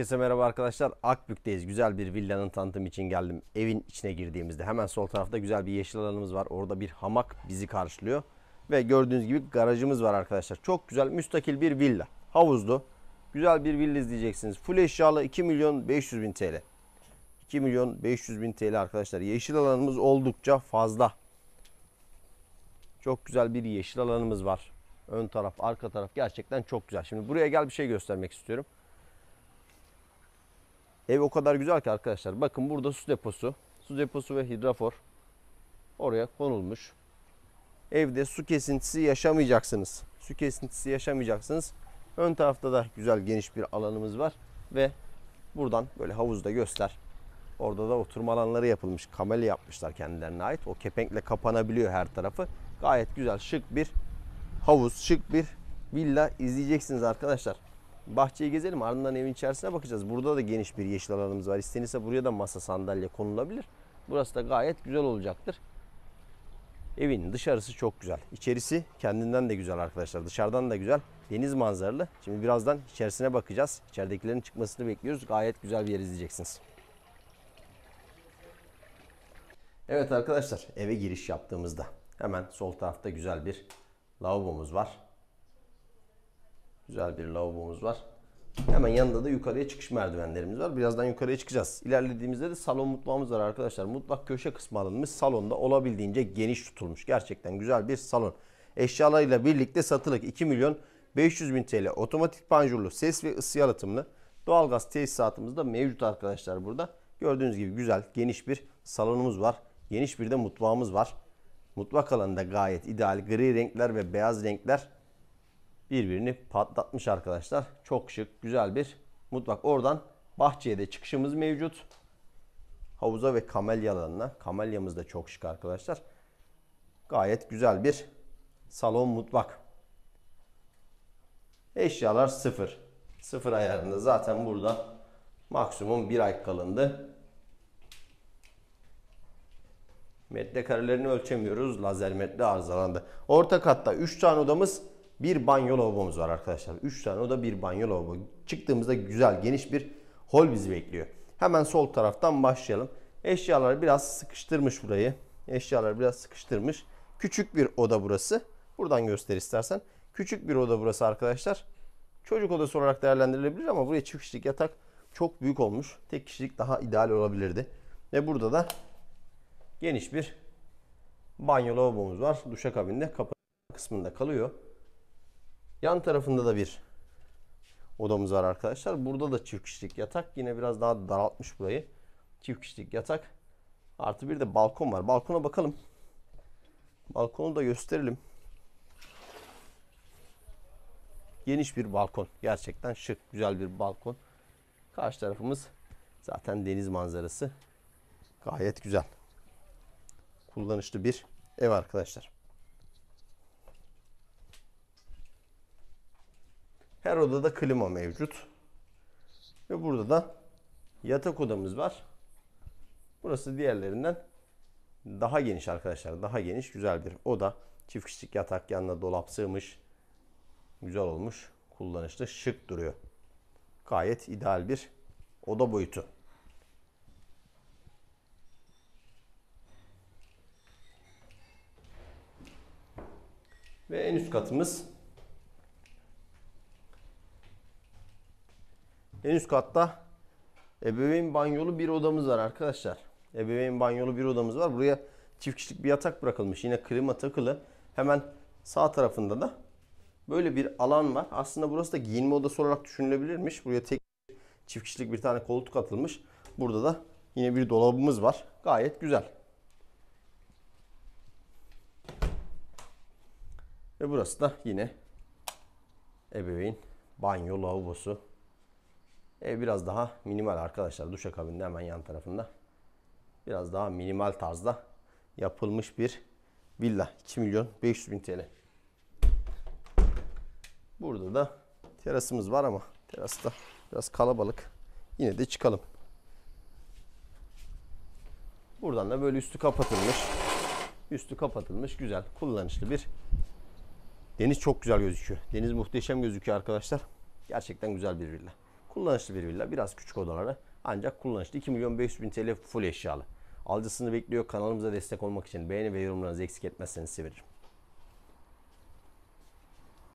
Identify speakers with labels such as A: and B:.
A: Herkese merhaba arkadaşlar. Akbük'teyiz. Güzel bir villanın tanıtım için geldim. Evin içine girdiğimizde hemen sol tarafta güzel bir yeşil alanımız var. Orada bir hamak bizi karşılıyor. Ve gördüğünüz gibi garajımız var arkadaşlar. Çok güzel müstakil bir villa. Havuzlu. Güzel bir villa izleyeceksiniz. Full eşyalı 2 milyon 500 bin TL. 2 milyon 500 bin TL arkadaşlar. Yeşil alanımız oldukça fazla. Çok güzel bir yeşil alanımız var. Ön taraf, arka taraf gerçekten çok güzel. Şimdi buraya gel bir şey göstermek istiyorum. Ev o kadar güzel ki arkadaşlar. Bakın burada su deposu. Su deposu ve hidrafor oraya konulmuş. Evde su kesintisi yaşamayacaksınız. Su kesintisi yaşamayacaksınız. Ön tarafta da güzel geniş bir alanımız var. Ve buradan böyle havuzda göster. Orada da oturma alanları yapılmış. Kamele yapmışlar kendilerine ait. O kepenkle kapanabiliyor her tarafı. Gayet güzel şık bir havuz, şık bir villa izleyeceksiniz arkadaşlar bahçeyi gezelim ardından evin içerisine bakacağız. Burada da geniş bir yeşil alanımız var. İstenirse buraya da masa sandalye konulabilir. Burası da gayet güzel olacaktır. Evin dışarısı çok güzel. İçerisi kendinden de güzel arkadaşlar. Dışarıdan da güzel. Deniz manzaralı. Şimdi birazdan içerisine bakacağız. İçeridekilerin çıkmasını bekliyoruz. Gayet güzel bir yer izleyeceksiniz.
B: Evet arkadaşlar
A: eve giriş yaptığımızda hemen sol tarafta güzel bir lavabomuz var. Güzel bir lavabomuz var. Hemen yanında da yukarıya çıkış merdivenlerimiz var. Birazdan yukarıya çıkacağız. İlerlediğimizde de salon mutfağımız var arkadaşlar. Mutlak köşe kısmı alınmış. Salonda olabildiğince geniş tutulmuş. Gerçekten güzel bir salon. Eşyalarıyla birlikte satılık 2 milyon 500 bin TL otomatik panjurlu ses ve ısı yalıtımlı doğalgaz tesisatımız da mevcut arkadaşlar burada. Gördüğünüz gibi güzel geniş bir salonumuz var. Geniş bir de mutfağımız var. Mutfak alanında gayet ideal gri renkler ve beyaz renkler birbirini patlatmış arkadaşlar. Çok şık, güzel bir mutfak. Oradan bahçeye de çıkışımız mevcut. Havuza ve kamelya alanına. Kamelyamız da çok şık arkadaşlar. Gayet güzel bir salon mutfak. Eşyalar sıfır. Sıfır ayarında zaten burada maksimum bir ay kalındı. Metrekarelerini ölçemiyoruz. Lazer metre arızalandı. Orta katta 3 tane odamız bir banyo lavabomuz var arkadaşlar. 3 tane o da bir banyo lavabo. Çıktığımızda güzel geniş bir hol bizi bekliyor. Hemen sol taraftan başlayalım. Eşyalar biraz sıkıştırmış burayı. Eşyalar biraz sıkıştırmış. Küçük bir oda burası. Buradan göster istersen. Küçük bir oda burası arkadaşlar. Çocuk odası olarak değerlendirilebilir ama buraya çift kişilik yatak çok büyük olmuş. Tek kişilik daha ideal olabilirdi. Ve burada da geniş bir banyo lavabomuz var. Duşa Duşakabinde kapı kısmında kalıyor. Yan tarafında da bir odamız var arkadaşlar. Burada da çift kişilik yatak. Yine biraz daha daraltmış burayı. Çift kişilik yatak. Artı bir de balkon var. Balkona bakalım. Balkonu da gösterelim. Geniş bir balkon. Gerçekten şık, güzel bir balkon. Karşı tarafımız zaten deniz manzarası. Gayet güzel. Kullanışlı bir ev arkadaşlar. Her odada klima mevcut. Ve burada da yatak odamız var. Burası diğerlerinden daha geniş arkadaşlar. Daha geniş güzel bir oda. Çift kişilik yatak yanına dolap sığmış. Güzel olmuş. Kullanışlı şık duruyor. Gayet ideal bir oda boyutu. Ve en üst katımız En üst katta ebeveyn banyolu bir odamız var arkadaşlar. Ebeveyn banyolu bir odamız var. Buraya çift kişilik bir yatak bırakılmış. Yine klima takılı. Hemen sağ tarafında da böyle bir alan var. Aslında burası da giyinme odası olarak düşünülebilirmiş. Buraya tek çift kişilik bir tane koltuk atılmış. Burada da yine bir dolabımız var. Gayet güzel. Ve burası da yine ebeveyn banyo lavabosu e, biraz daha minimal arkadaşlar. Duşakabinde hemen yan tarafında. Biraz daha minimal tarzda yapılmış bir villa. 2 milyon 500 bin TL. Burada da terasımız var ama terasta biraz kalabalık. Yine de çıkalım. Buradan da böyle üstü kapatılmış. Üstü kapatılmış güzel kullanışlı bir deniz çok güzel gözüküyor. Deniz muhteşem gözüküyor arkadaşlar. Gerçekten güzel bir villa. Kullanışlı bir villa. Biraz küçük odaları, ancak kullanışlı. 2 milyon 500 bin TL full eşyalı. Alıcısını bekliyor. Kanalımıza destek olmak için beğeni ve yorumlarınızı eksik etmezseniz sevinirim.